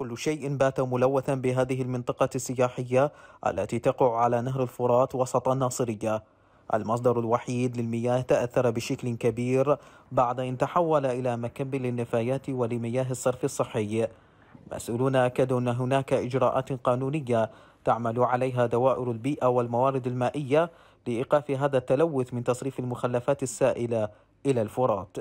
كل شيء بات ملوثا بهذه المنطقة السياحية التي تقع على نهر الفرات وسط الناصرية المصدر الوحيد للمياه تأثر بشكل كبير بعد أن تحول إلى مكب للنفايات ولمياه الصرف الصحي مسؤولون أكدوا أن هناك إجراءات قانونية تعمل عليها دوائر البيئة والموارد المائية لإيقاف هذا التلوث من تصريف المخلفات السائلة إلى الفرات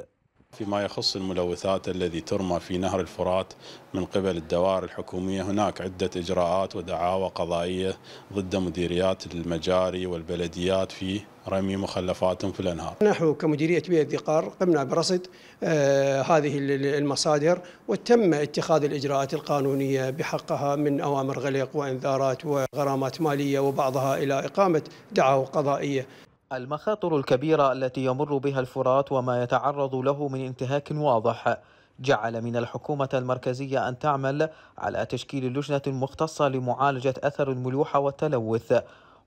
فيما يخص الملوثات الذي ترمى في نهر الفرات من قبل الدوائر الحكومية هناك عدة إجراءات ودعاوى قضائية ضد مديريات المجاري والبلديات في رمي مخلفاتهم في الأنهار نحن كمديرية بيئة الذقار قمنا برصد آه، هذه المصادر وتم اتخاذ الإجراءات القانونية بحقها من أوامر غلق وإنذارات وغرامات مالية وبعضها إلى إقامة دعاوى قضائية المخاطر الكبيرة التي يمر بها الفرات وما يتعرض له من انتهاك واضح جعل من الحكومة المركزية أن تعمل على تشكيل لجنة مختصة لمعالجة أثر الملوحة والتلوث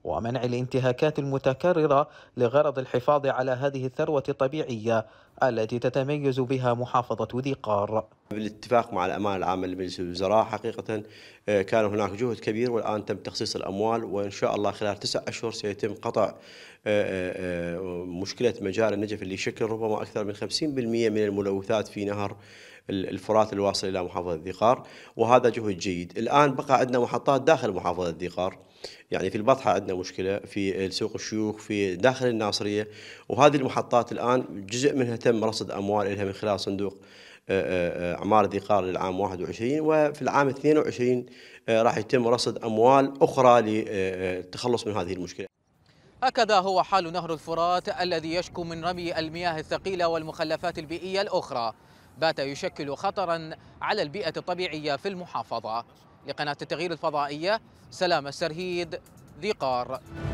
ومنع الانتهاكات المتكررة لغرض الحفاظ على هذه الثروة الطبيعية التي تتميز بها محافظة ذي قار بالاتفاق مع الأمانة العامة لمجلس الوزراء حقيقة آه، كان هناك جهد كبير والآن تم تخصيص الأموال وإن شاء الله خلال تسع أشهر سيتم قطع آه، آه، مشكلة مجال النجف اللي يشكل ربما أكثر من 50% من الملوثات في نهر الفرات الواصل إلى محافظة الذقار وهذا جهد جيد الآن بقى عندنا محطات داخل محافظة الذقار يعني في البطحة عندنا مشكلة في سوق الشيوخ في داخل الناصرية وهذه المحطات الآن جزء منها تم رصد أموال لها من خلال صندوق اعمار ذقار للعام 21 وفي العام 22 راح يتم رصد اموال اخرى للتخلص من هذه المشكله. هكذا هو حال نهر الفرات الذي يشكو من رمي المياه الثقيله والمخلفات البيئيه الاخرى. بات يشكل خطرا على البيئة الطبيعية في المحافظة لقناة التغيير الفضائية سلام السرهيد ذي قار